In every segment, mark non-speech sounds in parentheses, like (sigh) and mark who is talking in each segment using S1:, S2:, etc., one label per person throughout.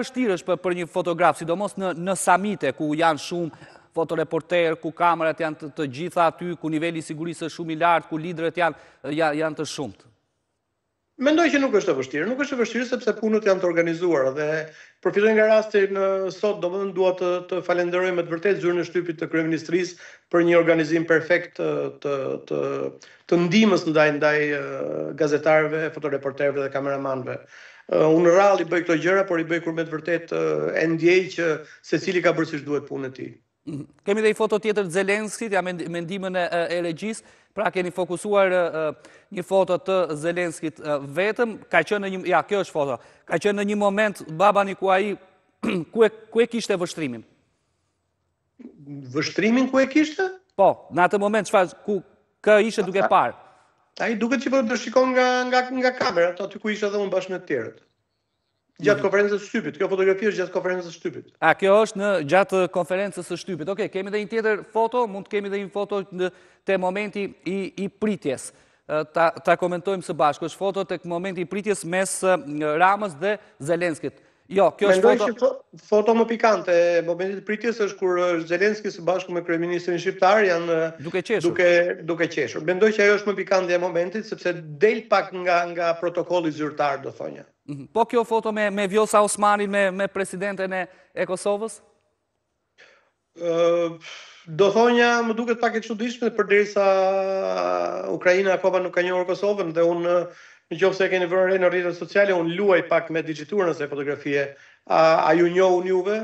S1: vështirë është për një fotograf, sidomos në samite, ku janë shumë fotoreporterë, ku kamerat janë të gjitha aty, ku nivelli sigurisë është shumë i lartë, ku lidrët janë të shumëtë?
S2: Mendoj që nuk është e vështirë, nuk është e vështirë sepse punët janë të organizuara dhe përfitoj nga rasti në sot, domethënë dua të të falenderoj me të vërtetë zyrën e shtypit të kryeministrisë për një organizim perfekt të të të, të ndihmës ndaj ndaj gazetarëve, fotoreporterëve dhe kameramanëve. unë rall i bëj këto gjëra, por i bëj kur me të vërtetë e ndjej që secili ka bërë siç duhet punën e tij. Mm-hmm.
S1: Kemi dhe i foto tjetër të Zelenskit, ja mendimin e regjisë. Pra keni fokusuar një foto të Zelenskit vetëm, ka qënë një, ja, kjo është foto, ka qënë një moment baba një (clears throat) ku aji, ku e kishte vështrimin? Vështrimin ku e
S2: kishte? Po, në atë moment, ku kë ishe duke parë? A i duke që për po të shikon nga kamera, të aty ku ishe dhe unë bashkë me tjerët. Gjatë konferencës së shtypit, kjo fotografi është gjatë konferencës së shtypit.
S1: A, kjo është në gjatë konferencës së shtypit. Oke, kemi dhe një tjetër foto, mund të kemi dhe një foto të momenti i pritjes. Ta komentojmë së bashkë, është foto të momenti i pritjes mes Ramës dhe Zelenskit. Jo, kjo është Mendoj foto.
S2: foto më pikante e momentit pritjes është kur Zelenski së bashku me kryeministrin shqiptar janë duke qeshur. Duke duke qeshur. Mendoj që ajo është më pikante e momentit sepse del pak nga nga protokolli zyrtar, do thonjë. Mhm.
S1: Po kjo foto me me Vjosa Osmanin me me presidenten e e Kosovës?
S2: do thonja më duket pak e çuditshme përderisa Ukraina akoma nuk ka njërë Kosovën dhe unë në gjofë se e keni vërën rejë në rritën sociale, unë luaj pak me digiturën nëse fotografie. A ju njohë unë juve?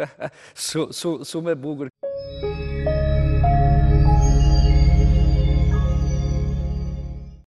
S2: (laughs) Su me bugur.